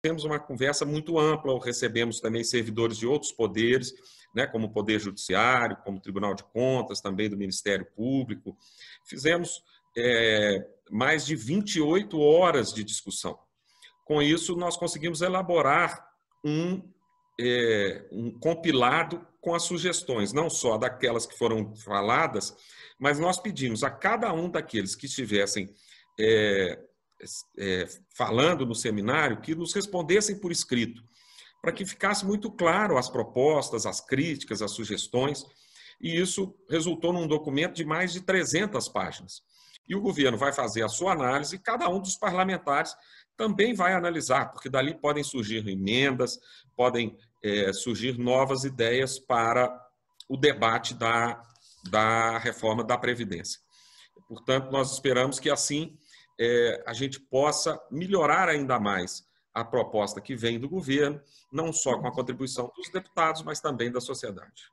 temos uma conversa muito ampla, recebemos também servidores de outros poderes, né, como o Poder Judiciário, como o Tribunal de Contas, também do Ministério Público. Fizemos é, mais de 28 horas de discussão. Com isso, nós conseguimos elaborar um, é, um compilado com as sugestões, não só daquelas que foram faladas, mas nós pedimos a cada um daqueles que estivessem é, é, falando no seminário que nos respondessem por escrito, para que ficasse muito claro as propostas, as críticas, as sugestões, e isso resultou num documento de mais de 300 páginas. E o governo vai fazer a sua análise, e cada um dos parlamentares também vai analisar, porque dali podem surgir emendas, podem é, surgir novas ideias para o debate da, da reforma da Previdência. Portanto, nós esperamos que assim é, a gente possa melhorar ainda mais a proposta que vem do governo, não só com a contribuição dos deputados, mas também da sociedade.